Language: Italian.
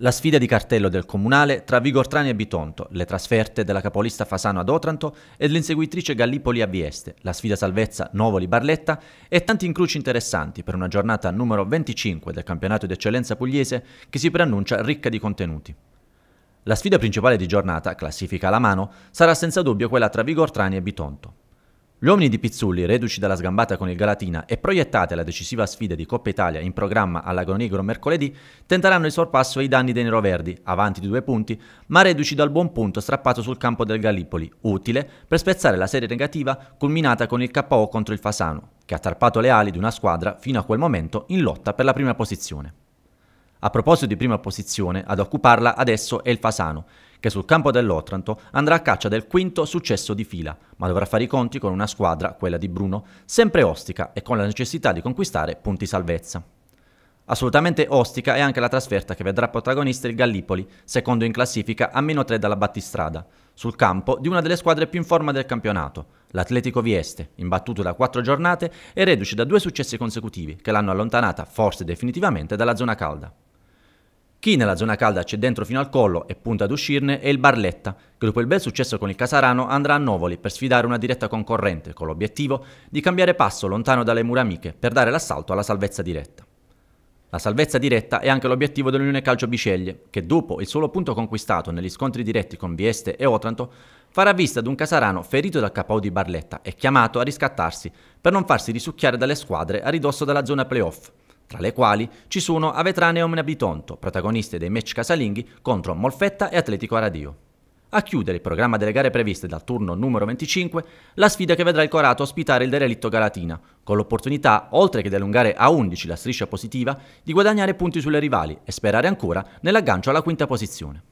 La sfida di cartello del comunale tra Vigortrani e Bitonto, le trasferte della capolista Fasano ad Otranto e l'inseguitrice Gallipoli a Vieste, la sfida salvezza Novoli-Barletta e tanti incruci interessanti per una giornata numero 25 del campionato d'eccellenza pugliese che si preannuncia ricca di contenuti. La sfida principale di giornata, classifica alla mano, sarà senza dubbio quella tra Vigortrani e Bitonto. Gli uomini di Pizzulli, reduci dalla sgambata con il Galatina e proiettati alla decisiva sfida di Coppa Italia in programma all'Agronigro mercoledì, tenteranno il sorpasso ai danni dei neroverdi, avanti di due punti, ma reduci dal buon punto strappato sul campo del Gallipoli, utile per spezzare la serie negativa culminata con il KO contro il Fasano, che ha tarpato le ali di una squadra fino a quel momento in lotta per la prima posizione. A proposito di prima posizione, ad occuparla adesso è il Fasano, che sul campo dell'Otranto andrà a caccia del quinto successo di fila, ma dovrà fare i conti con una squadra, quella di Bruno, sempre ostica e con la necessità di conquistare punti salvezza. Assolutamente ostica è anche la trasferta che vedrà protagonista il Gallipoli, secondo in classifica a meno 3 dalla battistrada, sul campo di una delle squadre più in forma del campionato, l'Atletico Vieste, imbattuto da quattro giornate e reduce da due successi consecutivi che l'hanno allontanata, forse definitivamente, dalla zona calda. Chi nella zona calda c'è dentro fino al collo e punta ad uscirne è il Barletta, che dopo il bel successo con il Casarano andrà a Novoli per sfidare una diretta concorrente con l'obiettivo di cambiare passo lontano dalle mura amiche per dare l'assalto alla salvezza diretta. La salvezza diretta è anche l'obiettivo dell'Unione Calcio Biceglie, che dopo il solo punto conquistato negli scontri diretti con Vieste e Otranto farà vista ad un Casarano ferito dal capo di Barletta e chiamato a riscattarsi per non farsi risucchiare dalle squadre a ridosso della zona playoff tra le quali ci sono Avetrane e Omnabitonto, protagoniste dei match casalinghi contro Molfetta e Atletico Aradio. A chiudere il programma delle gare previste dal turno numero 25, la sfida che vedrà il Corato ospitare il derelitto Galatina, con l'opportunità, oltre che di allungare a 11 la striscia positiva, di guadagnare punti sulle rivali e sperare ancora nell'aggancio alla quinta posizione.